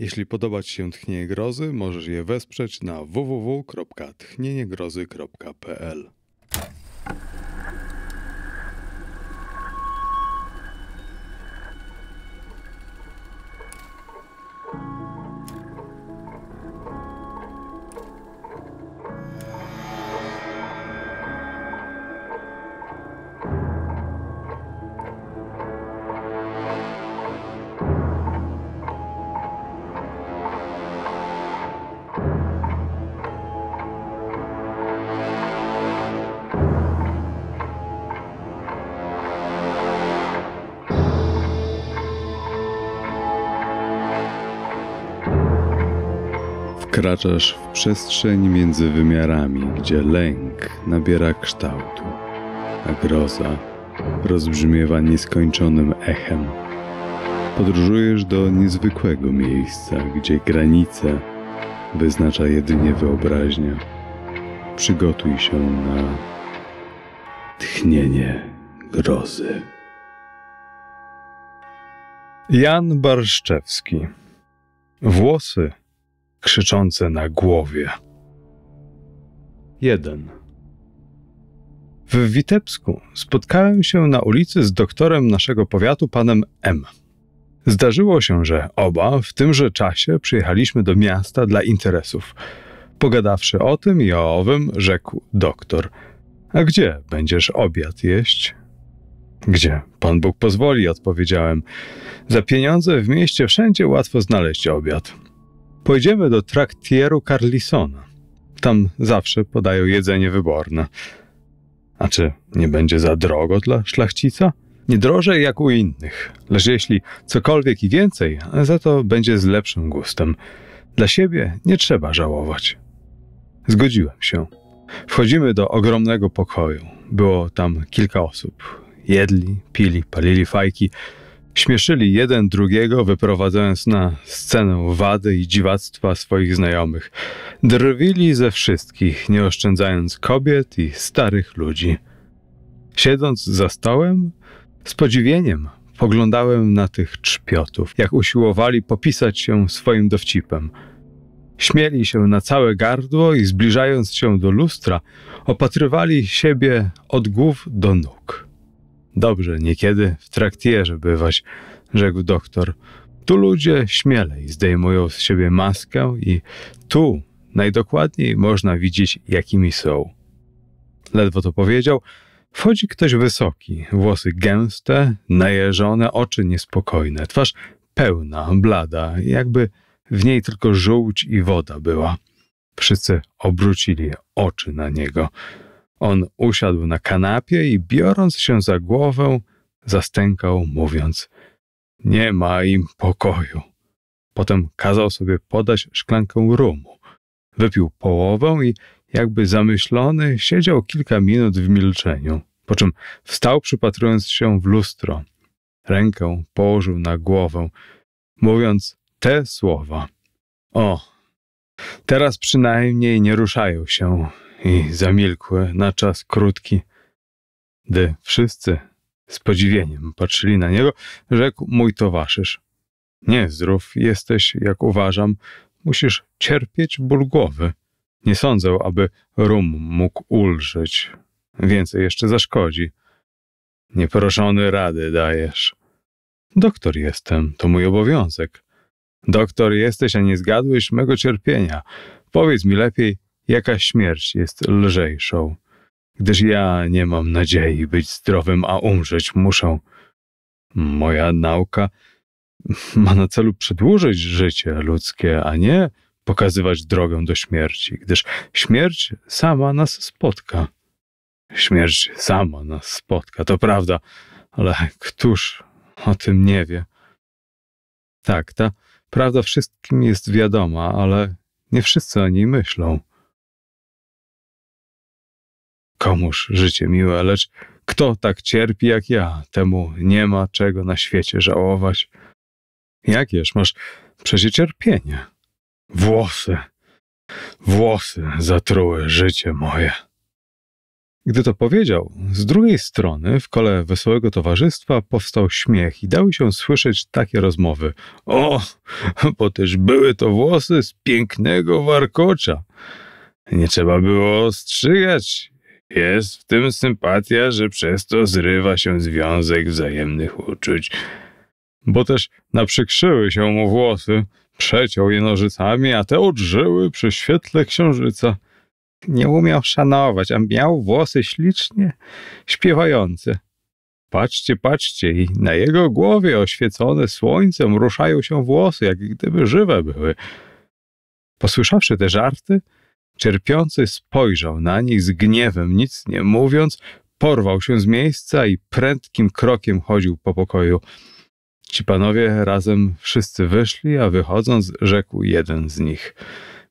Jeśli podoba Ci się Tchnienie Grozy, możesz je wesprzeć na www.tchnieniegrozy.pl. Wkraczasz w przestrzeń między wymiarami, gdzie lęk nabiera kształtu, a groza rozbrzmiewa nieskończonym echem. Podróżujesz do niezwykłego miejsca, gdzie granice wyznacza jedynie wyobraźnia. Przygotuj się na tchnienie grozy. Jan Barszczewski Włosy krzyczące na głowie. 1. W Witebsku spotkałem się na ulicy z doktorem naszego powiatu, panem M. Zdarzyło się, że oba w tymże czasie przyjechaliśmy do miasta dla interesów. Pogadawszy o tym i o owym, rzekł doktor: A gdzie będziesz obiad jeść? Gdzie Pan Bóg pozwoli, odpowiedziałem. Za pieniądze w mieście wszędzie łatwo znaleźć obiad. Pojedziemy do traktieru Carlisona. Tam zawsze podają jedzenie wyborne. A czy nie będzie za drogo dla szlachcica? Nie drożej jak u innych, lecz jeśli cokolwiek i więcej, za to będzie z lepszym gustem. Dla siebie nie trzeba żałować. Zgodziłem się. Wchodzimy do ogromnego pokoju. Było tam kilka osób. Jedli, pili, palili fajki Śmieszyli jeden drugiego, wyprowadzając na scenę wady i dziwactwa swoich znajomych. Drwili ze wszystkich, nie oszczędzając kobiet i starych ludzi. Siedząc za stołem, z podziwieniem poglądałem na tych czpiotów, jak usiłowali popisać się swoim dowcipem. Śmieli się na całe gardło i zbliżając się do lustra, opatrywali siebie od głów do nóg. Dobrze niekiedy w traktierze bywać, rzekł doktor. Tu ludzie śmielej zdejmują z siebie maskę i tu najdokładniej można widzieć, jakimi są. Ledwo to powiedział, wchodzi ktoś wysoki, włosy gęste, najeżone, oczy niespokojne, twarz pełna, blada, jakby w niej tylko żółć i woda była. Wszyscy obrócili oczy na niego. On usiadł na kanapie i biorąc się za głowę, zastękał, mówiąc: Nie ma im pokoju. Potem kazał sobie podać szklankę rumu. Wypił połowę i, jakby zamyślony, siedział kilka minut w milczeniu, po czym wstał, przypatrując się w lustro. Rękę położył na głowę, mówiąc te słowa: O, teraz przynajmniej nie ruszają się, i zamilkły na czas krótki, gdy wszyscy z podziwieniem patrzyli na niego, rzekł mój towarzysz. Nie zdrów jesteś, jak uważam, musisz cierpieć ból głowy. Nie sądzę, aby rum mógł ulżyć. Więcej jeszcze zaszkodzi. Nieproszony rady dajesz. Doktor jestem, to mój obowiązek. Doktor jesteś, a nie zgadłeś mego cierpienia. Powiedz mi lepiej, jaka śmierć jest lżejszą, gdyż ja nie mam nadziei być zdrowym, a umrzeć muszę. Moja nauka ma na celu przedłużyć życie ludzkie, a nie pokazywać drogę do śmierci, gdyż śmierć sama nas spotka. Śmierć sama nas spotka, to prawda, ale któż o tym nie wie? Tak, ta prawda wszystkim jest wiadoma, ale nie wszyscy o niej myślą komuż życie miłe, lecz kto tak cierpi jak ja, temu nie ma czego na świecie żałować. Jakież masz przecie cierpienie? Włosy, włosy zatruły życie moje. Gdy to powiedział, z drugiej strony w kole wesołego towarzystwa powstał śmiech i dały się słyszeć takie rozmowy. O, bo też były to włosy z pięknego warkocza. Nie trzeba było ostrzygać jest w tym sympatia, że przez to zrywa się związek wzajemnych uczuć. Bo też naprzykrzyły się mu włosy, przeciął je nożycami, a te odżyły przy świetle księżyca. Nie umiał szanować, a miał włosy ślicznie śpiewające. Patrzcie, patrzcie, i na jego głowie oświecone słońcem ruszają się włosy, jak gdyby żywe były. Posłyszawszy te żarty, Cierpiący spojrzał na nich z gniewem, nic nie mówiąc, porwał się z miejsca i prędkim krokiem chodził po pokoju. Ci panowie razem wszyscy wyszli, a wychodząc rzekł jeden z nich.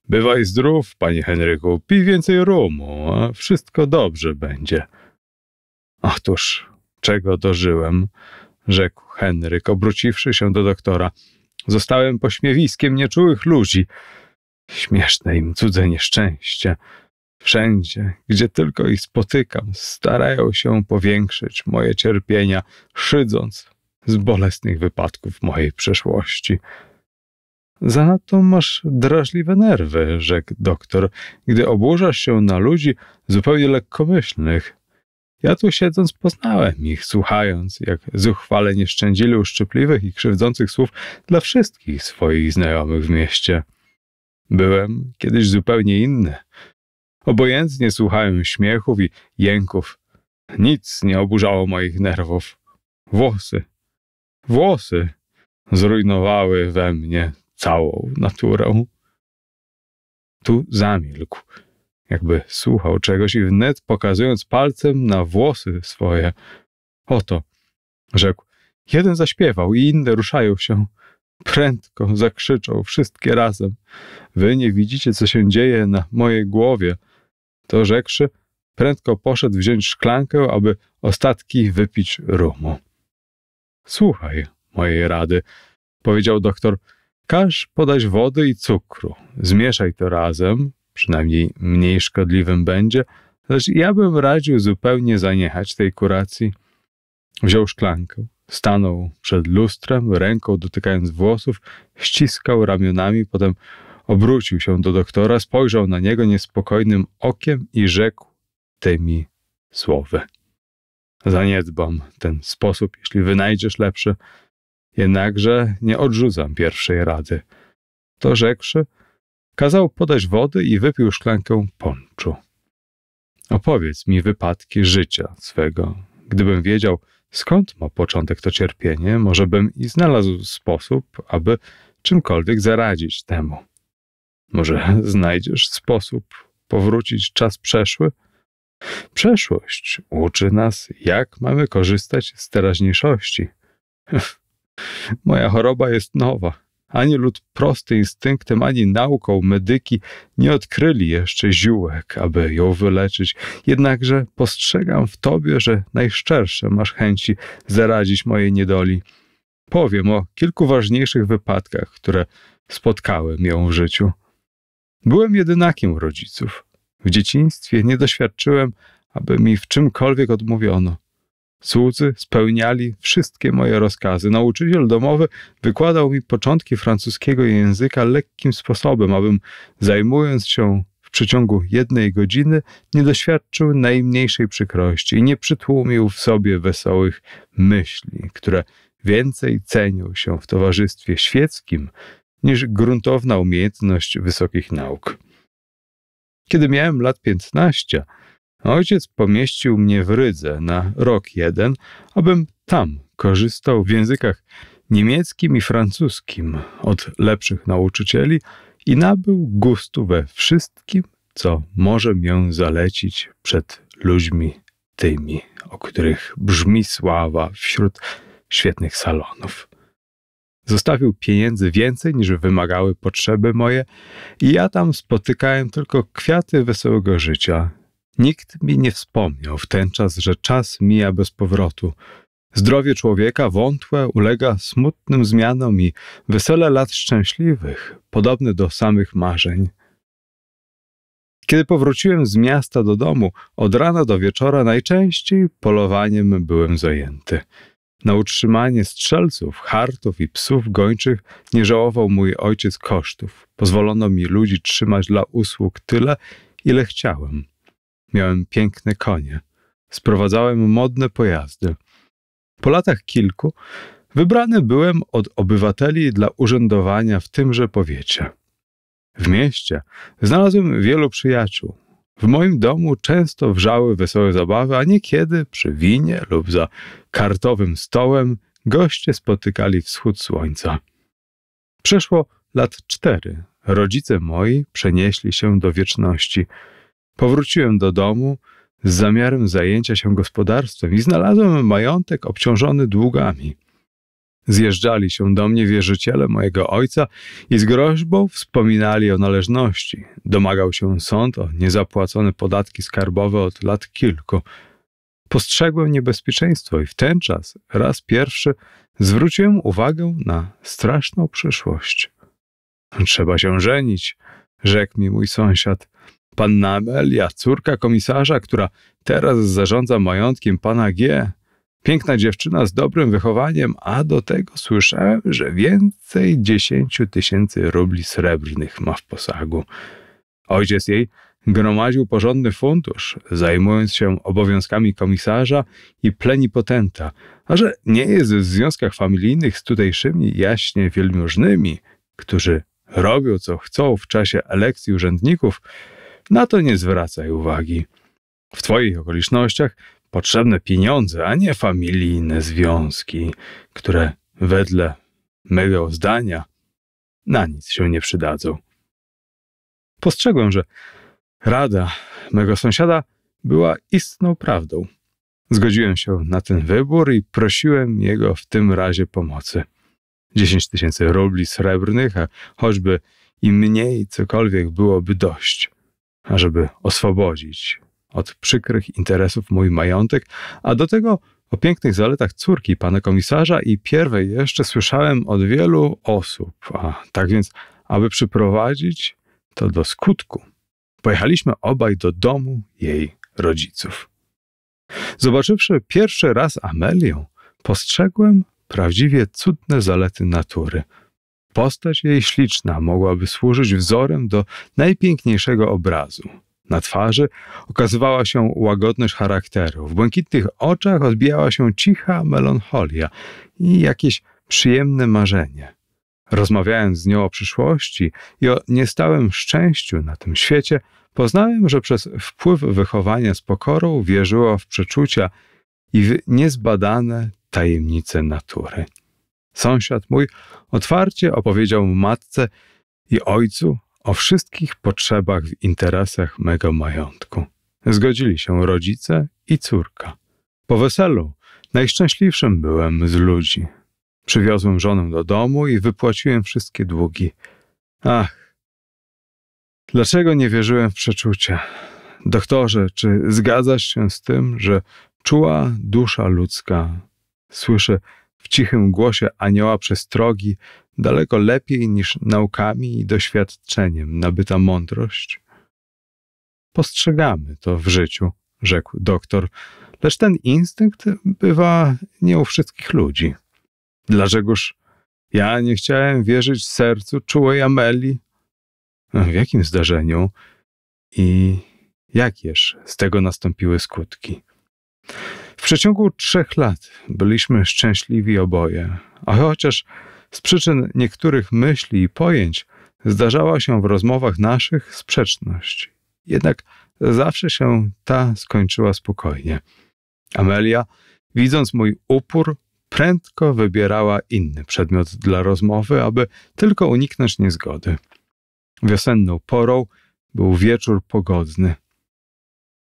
Bywaj zdrów, panie Henryku, pij więcej rumu, a wszystko dobrze będzie. Otóż, czego dożyłem, rzekł Henryk, obróciwszy się do doktora. Zostałem pośmiewiskiem nieczułych ludzi. Śmieszne im cudze nieszczęście. Wszędzie, gdzie tylko ich spotykam, starają się powiększyć moje cierpienia, szydząc z bolesnych wypadków mojej przeszłości. Zanadto masz drażliwe nerwy, rzekł doktor, gdy oburzasz się na ludzi zupełnie lekkomyślnych. Ja tu siedząc poznałem ich, słuchając, jak zuchwale nie szczędzili uszczypliwych i krzywdzących słów dla wszystkich swoich znajomych w mieście. Byłem kiedyś zupełnie inny. Obojętnie słuchałem śmiechów i jęków. Nic nie oburzało moich nerwów. Włosy, włosy zrujnowały we mnie całą naturę. Tu zamilkł, jakby słuchał czegoś i wnet pokazując palcem na włosy swoje. Oto, rzekł. Jeden zaśpiewał i inne ruszają się. Prędko zakrzyczą wszystkie razem. Wy nie widzicie, co się dzieje na mojej głowie. To rzekszy, prędko poszedł wziąć szklankę, aby ostatki wypić rumu. Słuchaj mojej rady, powiedział doktor. Każ podać wody i cukru. Zmieszaj to razem, przynajmniej mniej szkodliwym będzie, lecz ja bym radził zupełnie zaniechać tej kuracji. Wziął szklankę, Stanął przed lustrem, ręką dotykając włosów, ściskał ramionami, potem obrócił się do doktora, spojrzał na niego niespokojnym okiem i rzekł tymi słowy. Zaniedbam ten sposób, jeśli wynajdziesz lepszy, jednakże nie odrzucam pierwszej rady. To rzekszy, kazał podać wody i wypił szklankę ponczu. Opowiedz mi wypadki życia swego. Gdybym wiedział, Skąd ma początek to cierpienie, może bym i znalazł sposób, aby czymkolwiek zaradzić temu. Może znajdziesz sposób powrócić czas przeszły? Przeszłość uczy nas, jak mamy korzystać z teraźniejszości. Moja choroba jest nowa. Ani lud prosty instynktem, ani nauką medyki nie odkryli jeszcze ziółek, aby ją wyleczyć. Jednakże postrzegam w tobie, że najszczersze masz chęci zaradzić mojej niedoli. Powiem o kilku ważniejszych wypadkach, które spotkałem ją w życiu. Byłem jedynakiem rodziców. W dzieciństwie nie doświadczyłem, aby mi w czymkolwiek odmówiono. Słudzy spełniali wszystkie moje rozkazy. Nauczyciel domowy wykładał mi początki francuskiego języka lekkim sposobem, abym zajmując się w przeciągu jednej godziny nie doświadczył najmniejszej przykrości i nie przytłumił w sobie wesołych myśli, które więcej cenią się w towarzystwie świeckim niż gruntowna umiejętność wysokich nauk. Kiedy miałem lat piętnaście, Ojciec pomieścił mnie w Rydze na rok jeden, abym tam korzystał w językach niemieckim i francuskim od lepszych nauczycieli i nabył gustu we wszystkim, co może mię zalecić przed ludźmi tymi, o których brzmi sława wśród świetnych salonów. Zostawił pieniędzy więcej niż wymagały potrzeby moje, i ja tam spotykałem tylko kwiaty wesołego życia Nikt mi nie wspomniał w ten czas, że czas mija bez powrotu. Zdrowie człowieka wątłe ulega smutnym zmianom i wesele lat szczęśliwych, podobne do samych marzeń. Kiedy powróciłem z miasta do domu, od rana do wieczora najczęściej polowaniem byłem zajęty. Na utrzymanie strzelców, hartów i psów gończych nie żałował mój ojciec kosztów. Pozwolono mi ludzi trzymać dla usług tyle, ile chciałem. Miałem piękne konie. Sprowadzałem modne pojazdy. Po latach kilku wybrany byłem od obywateli dla urzędowania w tymże powiecie. W mieście znalazłem wielu przyjaciół. W moim domu często wrzały wesołe zabawy, a niekiedy przy winie lub za kartowym stołem goście spotykali wschód słońca. Przeszło lat cztery. Rodzice moi przenieśli się do wieczności. Powróciłem do domu z zamiarem zajęcia się gospodarstwem i znalazłem majątek obciążony długami. Zjeżdżali się do mnie wierzyciele mojego ojca i z groźbą wspominali o należności. Domagał się sąd o niezapłacone podatki skarbowe od lat kilku. Postrzegłem niebezpieczeństwo i w ten czas raz pierwszy zwróciłem uwagę na straszną przyszłość. Trzeba się żenić, rzekł mi mój sąsiad. Panna Amelia, córka komisarza, która teraz zarządza majątkiem pana G. Piękna dziewczyna z dobrym wychowaniem, a do tego słyszałem, że więcej dziesięciu tysięcy rubli srebrnych ma w posagu. Ojciec jej gromadził porządny fundusz, zajmując się obowiązkami komisarza i plenipotenta, a że nie jest w związkach familijnych z tutejszymi jaśnie wielmożnymi, którzy robią co chcą w czasie elekcji urzędników, na to nie zwracaj uwagi. W Twoich okolicznościach potrzebne pieniądze, a nie familijne związki, które wedle mego zdania na nic się nie przydadzą. Postrzegłem, że rada mego sąsiada była istną prawdą. Zgodziłem się na ten wybór i prosiłem jego w tym razie pomocy. 10 tysięcy rubli srebrnych, a choćby i mniej cokolwiek byłoby dość żeby oswobodzić od przykrych interesów mój majątek, a do tego o pięknych zaletach córki pana komisarza i pierwej jeszcze słyszałem od wielu osób. A tak więc, aby przyprowadzić to do skutku, pojechaliśmy obaj do domu jej rodziców. Zobaczywszy pierwszy raz Amelię, postrzegłem prawdziwie cudne zalety natury – Postać jej śliczna mogłaby służyć wzorem do najpiękniejszego obrazu. Na twarzy okazywała się łagodność charakteru, w błękitnych oczach odbijała się cicha melancholia i jakieś przyjemne marzenie. Rozmawiając z nią o przyszłości i o niestałym szczęściu na tym świecie, poznałem, że przez wpływ wychowania z pokorą wierzyła w przeczucia i w niezbadane tajemnice natury. Sąsiad mój otwarcie opowiedział matce i ojcu o wszystkich potrzebach w interesach mego majątku. Zgodzili się rodzice i córka. Po weselu najszczęśliwszym byłem z ludzi. Przywiozłem żonę do domu i wypłaciłem wszystkie długi. Ach, dlaczego nie wierzyłem w przeczucia? Doktorze, czy zgadzasz się z tym, że czuła dusza ludzka słyszy w cichym głosie anioła przestrogi daleko lepiej niż naukami i doświadczeniem nabyta mądrość. Postrzegamy to w życiu, rzekł doktor, lecz ten instynkt bywa nie u wszystkich ludzi. Dlaczegoż ja nie chciałem wierzyć sercu czułej Ameli? W jakim zdarzeniu i jakież z tego nastąpiły skutki? W przeciągu trzech lat byliśmy szczęśliwi oboje, a chociaż z przyczyn niektórych myśli i pojęć zdarzała się w rozmowach naszych sprzeczność. Jednak zawsze się ta skończyła spokojnie. Amelia, widząc mój upór, prędko wybierała inny przedmiot dla rozmowy, aby tylko uniknąć niezgody. Wiosenną porą był wieczór pogodny.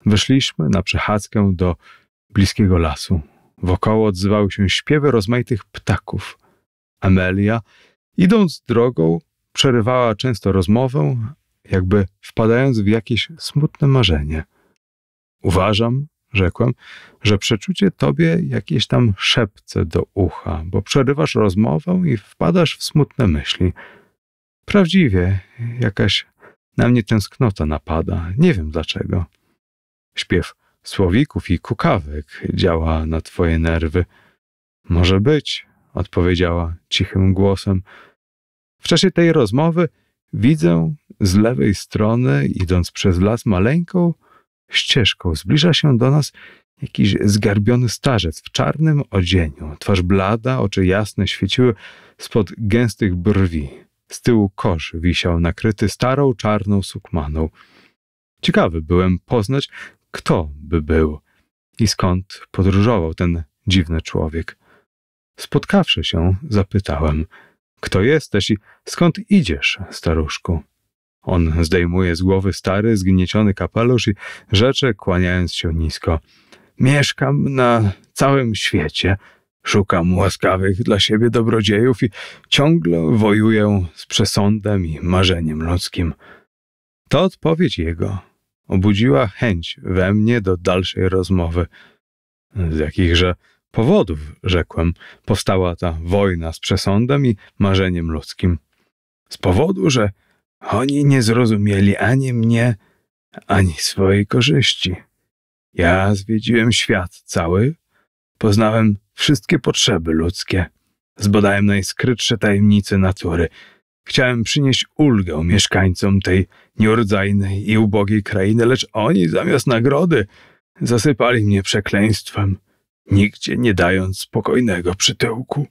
Wyszliśmy na przechadzkę do bliskiego lasu. Wokoło odzywały się śpiewy rozmaitych ptaków. Amelia, idąc drogą, przerywała często rozmowę, jakby wpadając w jakieś smutne marzenie. Uważam, rzekłem, że przeczucie tobie jakieś tam szepce do ucha, bo przerywasz rozmowę i wpadasz w smutne myśli. Prawdziwie, jakaś na mnie tęsknota napada, nie wiem dlaczego. Śpiew słowików i kukawek działa na twoje nerwy. Może być, odpowiedziała cichym głosem. W czasie tej rozmowy widzę z lewej strony, idąc przez las maleńką ścieżką, zbliża się do nas jakiś zgarbiony starzec w czarnym odzieniu. Twarz blada, oczy jasne świeciły spod gęstych brwi. Z tyłu kosz wisiał nakryty starą czarną sukmaną. Ciekawy byłem poznać, kto by był i skąd podróżował ten dziwny człowiek. Spotkawszy się, zapytałem: Kto jesteś i skąd idziesz, staruszku? On zdejmuje z głowy stary, zgnieciony kapelusz i rzecze, kłaniając się nisko. Mieszkam na całym świecie, szukam łaskawych dla siebie dobrodziejów i ciągle wojuję z przesądem i marzeniem ludzkim. To odpowiedź jego obudziła chęć we mnie do dalszej rozmowy. Z jakichże powodów, rzekłem, powstała ta wojna z przesądem i marzeniem ludzkim. Z powodu, że oni nie zrozumieli ani mnie, ani swojej korzyści. Ja zwiedziłem świat cały, poznałem wszystkie potrzeby ludzkie, zbadałem najskrytsze tajemnice natury – Chciałem przynieść ulgę mieszkańcom tej niordzajnej i ubogiej krainy, lecz oni zamiast nagrody zasypali mnie przekleństwem, nigdzie nie dając spokojnego przytyłku.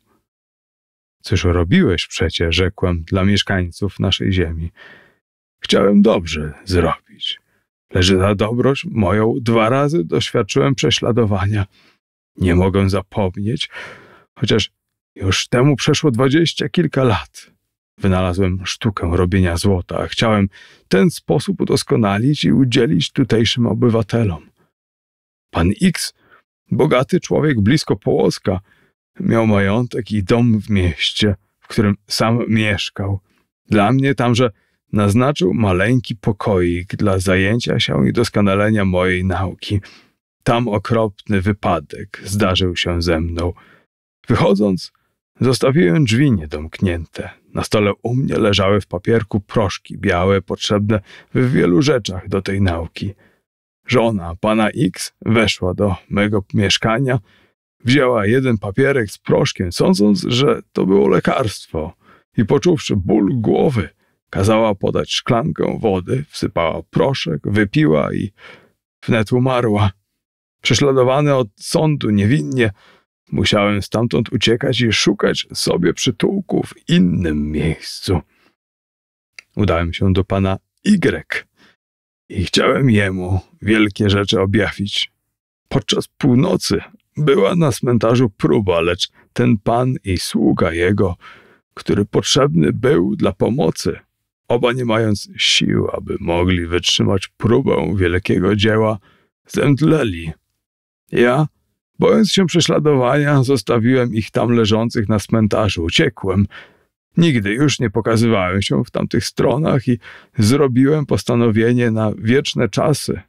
Cóż robiłeś przecie, rzekłem, dla mieszkańców naszej ziemi. Chciałem dobrze zrobić, lecz za dobroć moją dwa razy doświadczyłem prześladowania. Nie mogę zapomnieć, chociaż już temu przeszło dwadzieścia kilka lat. Wynalazłem sztukę robienia złota. Chciałem ten sposób udoskonalić i udzielić tutejszym obywatelom. Pan X, bogaty człowiek blisko połoska, miał majątek i dom w mieście, w którym sam mieszkał. Dla mnie tamże naznaczył maleńki pokoik dla zajęcia się i doskonalenia mojej nauki. Tam okropny wypadek zdarzył się ze mną. Wychodząc, Zostawiłem drzwi niedomknięte. Na stole u mnie leżały w papierku proszki białe, potrzebne w wielu rzeczach do tej nauki. Żona pana X weszła do mego mieszkania, wzięła jeden papierek z proszkiem, sądząc, że to było lekarstwo, i poczuwszy ból głowy, kazała podać szklankę wody, wsypała proszek, wypiła i wnet umarła. Prześladowany od sądu niewinnie, Musiałem stamtąd uciekać i szukać sobie przytułku w innym miejscu. Udałem się do pana Y i chciałem jemu wielkie rzeczy objawić. Podczas północy była na cmentarzu próba, lecz ten pan i sługa jego, który potrzebny był dla pomocy, oba nie mając sił, aby mogli wytrzymać próbę wielkiego dzieła, zemdleli. Ja Bojąc się prześladowania, zostawiłem ich tam leżących na cmentarzu. Uciekłem. Nigdy już nie pokazywałem się w tamtych stronach i zrobiłem postanowienie na wieczne czasy.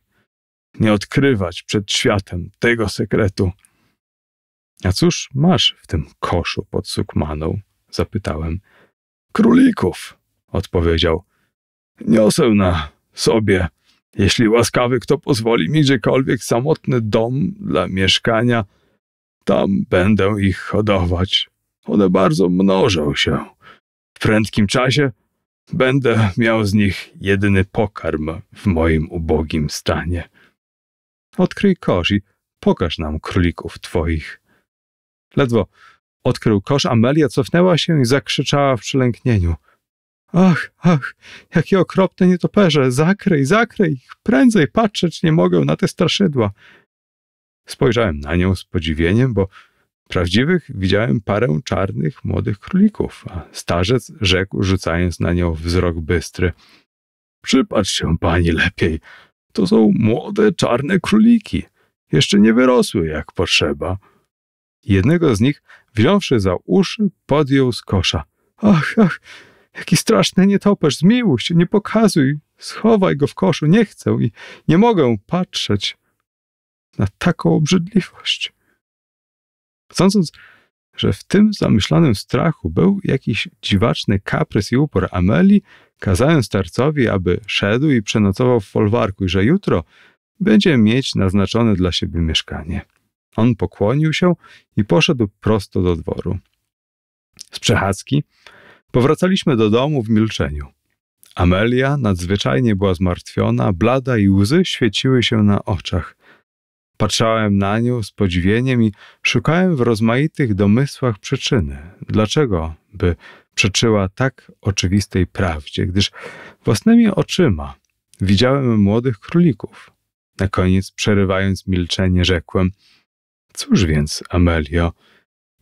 Nie odkrywać przed światem tego sekretu. A cóż masz w tym koszu pod sukmaną? zapytałem. Królików, odpowiedział. Niosę na sobie jeśli łaskawy kto pozwoli mi gdziekolwiek samotny dom dla mieszkania, tam będę ich hodować. One bardzo mnożą się. W prędkim czasie będę miał z nich jedyny pokarm w moim ubogim stanie. Odkryj kosz i pokaż nam królików twoich. Ledwo odkrył kosz, Amelia cofnęła się i zakrzyczała w przelęknieniu – Ach, ach, jakie okropne nietoperze! Zakryj, zakryj ich! Prędzej patrzeć nie mogę na te straszydła! Spojrzałem na nią z podziwieniem, bo prawdziwych widziałem parę czarnych młodych królików, a starzec rzekł, rzucając na nią wzrok bystry. Przypatrz się pani lepiej. To są młode czarne króliki. Jeszcze nie wyrosły jak potrzeba. Jednego z nich, wziąwszy za uszy, podjął z kosza. Ach, ach, Jaki straszny nietoperz, zmiłuj się, nie pokazuj, schowaj go w koszu, nie chcę i nie mogę patrzeć na taką obrzydliwość. Sądząc, że w tym zamyślanym strachu był jakiś dziwaczny kaprys i upór Ameli, kazałem starcowi, aby szedł i przenocował w folwarku i że jutro będzie mieć naznaczone dla siebie mieszkanie. On pokłonił się i poszedł prosto do dworu. Z przechadzki Powracaliśmy do domu w milczeniu. Amelia nadzwyczajnie była zmartwiona, blada i łzy świeciły się na oczach. Patrzałem na nią z podziwieniem i szukałem w rozmaitych domysłach przyczyny, dlaczego by przeczyła tak oczywistej prawdzie, gdyż własnymi oczyma widziałem młodych królików. Na koniec, przerywając milczenie, rzekłem: Cóż więc, Amelio,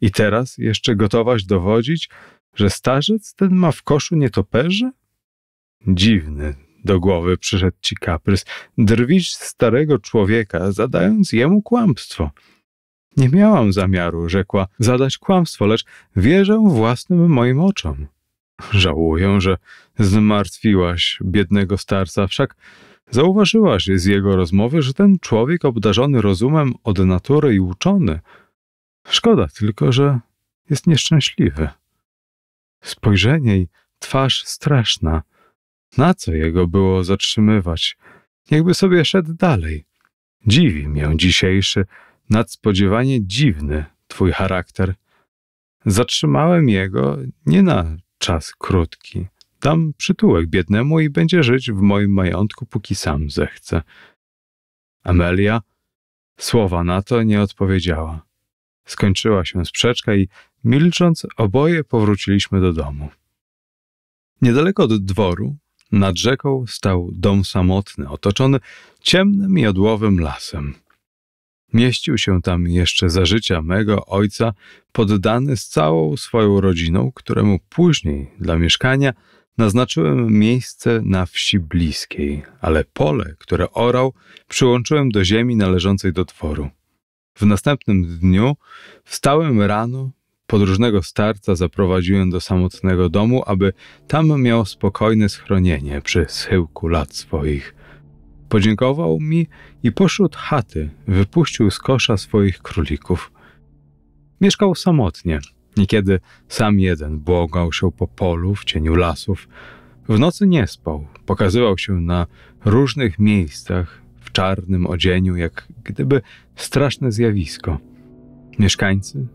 i teraz jeszcze gotowaś dowodzić, że starzec ten ma w koszu nietoperze? Dziwny do głowy przyszedł ci kaprys, drwić starego człowieka, zadając jemu kłamstwo. Nie miałam zamiaru, rzekła, zadać kłamstwo, lecz wierzę własnym moim oczom. Żałuję, że zmartwiłaś biednego starca, wszak zauważyłaś z jego rozmowy, że ten człowiek obdarzony rozumem od natury i uczony. Szkoda tylko, że jest nieszczęśliwy. Spojrzenie i twarz straszna. Na co jego było zatrzymywać? Jakby sobie szedł dalej. Dziwi mię dzisiejszy, nadspodziewanie dziwny twój charakter. Zatrzymałem jego nie na czas krótki. Dam przytułek biednemu i będzie żyć w moim majątku, póki sam zechce. Amelia słowa na to nie odpowiedziała. Skończyła się sprzeczka i milcząc oboje powróciliśmy do domu. Niedaleko od dworu, nad rzeką, stał dom samotny, otoczony ciemnym jodłowym lasem. Mieścił się tam jeszcze za życia mego ojca, poddany z całą swoją rodziną, któremu później dla mieszkania naznaczyłem miejsce na wsi bliskiej, ale pole, które orał, przyłączyłem do ziemi należącej do tworu. W następnym dniu wstałem rano, podróżnego starca zaprowadziłem do samotnego domu, aby tam miał spokojne schronienie przy schyłku lat swoich. Podziękował mi i pośród chaty wypuścił z kosza swoich królików. Mieszkał samotnie, niekiedy sam jeden błogał się po polu w cieniu lasów. W nocy nie spał, pokazywał się na różnych miejscach, czarnym odzieniu, jak gdyby straszne zjawisko. Mieszkańcy,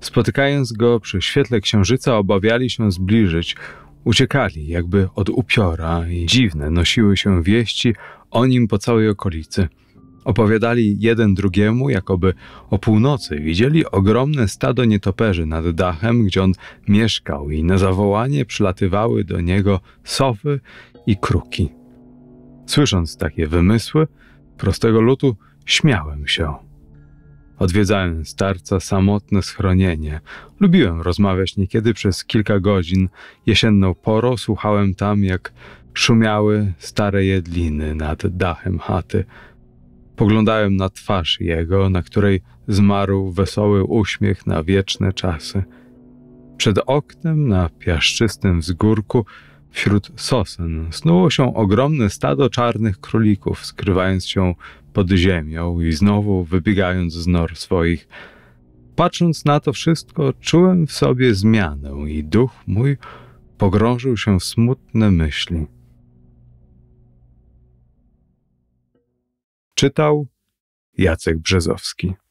spotykając go przy świetle księżyca, obawiali się zbliżyć, uciekali jakby od upiora i dziwne nosiły się wieści o nim po całej okolicy. Opowiadali jeden drugiemu, jakoby o północy widzieli ogromne stado nietoperzy nad dachem, gdzie on mieszkał, i na zawołanie przylatywały do niego sowy i kruki. Słysząc takie wymysły, prostego lutu śmiałem się. Odwiedzałem starca samotne schronienie. Lubiłem rozmawiać niekiedy przez kilka godzin. Jesienną porą słuchałem tam, jak szumiały stare jedliny nad dachem chaty. Poglądałem na twarz jego, na której zmarł wesoły uśmiech na wieczne czasy. Przed oknem na piaszczystym wzgórku Wśród sosen snuło się ogromne stado czarnych królików, skrywając się pod ziemią i znowu wybiegając z nor swoich. Patrząc na to wszystko, czułem w sobie zmianę i duch mój pogrążył się w smutne myśli. Czytał Jacek Brzezowski.